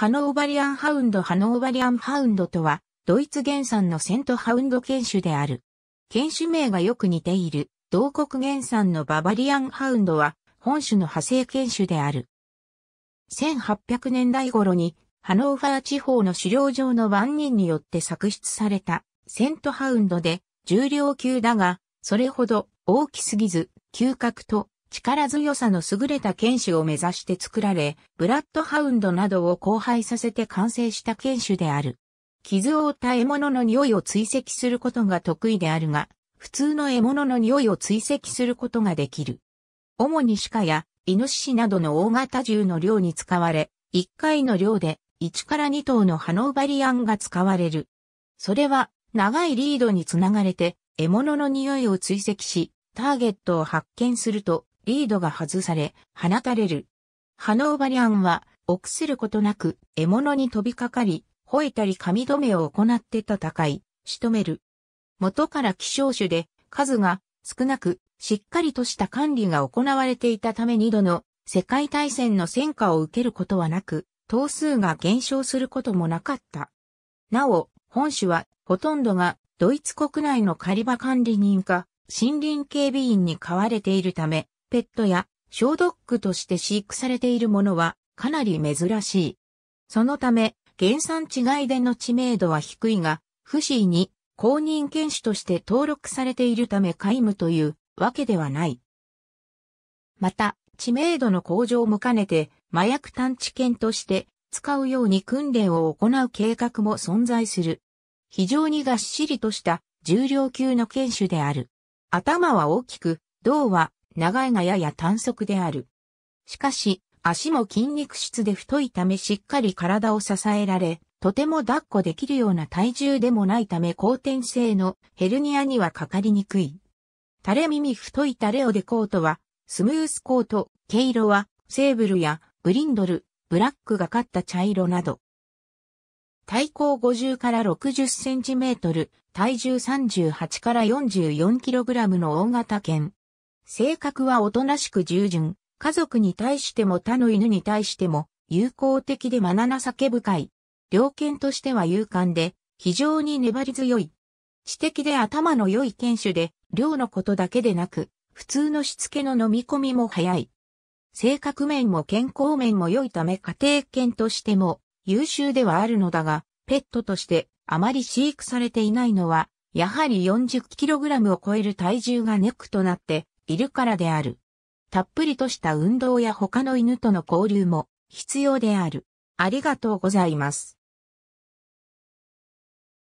ハノーバリアンハウンドハノーバリアンハウンドとは、ドイツ原産のセントハウンド犬種である。犬種名がよく似ている、同国原産のババリアンハウンドは、本種の派生犬種である。1800年代頃に、ハノーファー地方の狩猟場の番人によって作出された、セントハウンドで、重量級だが、それほど大きすぎず、嗅覚と力強さの優れた剣士を目指して作られ、ブラッドハウンドなどを交配させて完成した剣種である。傷を負った獲物の匂いを追跡することが得意であるが、普通の獲物の匂いを追跡することができる。主に鹿やイノシシなどの大型銃の量に使われ、1回の量で1から2頭のハノーバリアンが使われる。それは長いリードにつながれて獲物の匂いを追跡し、ターゲットを発見するとリードが外され、放たれる。ハノーバリアンは、臆することなく、獲物に飛びかかり、吠えたり髪止めを行って戦い、仕留める。元から希少種で、数が少なく、しっかりとした管理が行われていたため2度の世界大戦の戦果を受けることはなく、頭数が減少することもなかった。なお、本種はほとんどがドイツ国内の狩場管理人か森林警備員に飼われているため、ペットや小ドッグとして飼育されているものはかなり珍しい。そのため、原産地外での知名度は低いが、不思議に公認犬種として登録されているため皆無というわけではない。また、知名度の向上も兼ねて、麻薬探知犬として使うように訓練を行う計画も存在する。非常にがっしりとした重量級の犬種である。頭は大きく、胴は長いがやや短足である。しかし、足も筋肉質で太いためしっかり体を支えられ、とても抱っこできるような体重でもないため後天性のヘルニアにはかかりにくい。垂れ耳太い垂れオデコートは、スムースコート、毛色は、セーブルやブリンドル、ブラックがかった茶色など。体高50から60センチメートル、体重38から44キログラムの大型犬、性格はおとなしく従順、家族に対しても他の犬に対しても、友好的でまな酒深い。猟犬としては勇敢で、非常に粘り強い。知的で頭の良い犬種で、猟のことだけでなく、普通のしつけの飲み込みも早い。性格面も健康面も良いため家庭犬としても優秀ではあるのだが、ペットとしてあまり飼育されていないのは、やはり 40kg を超える体重がネックとなっているからである。たっぷりとした運動や他の犬との交流も必要である。ありがとうございます。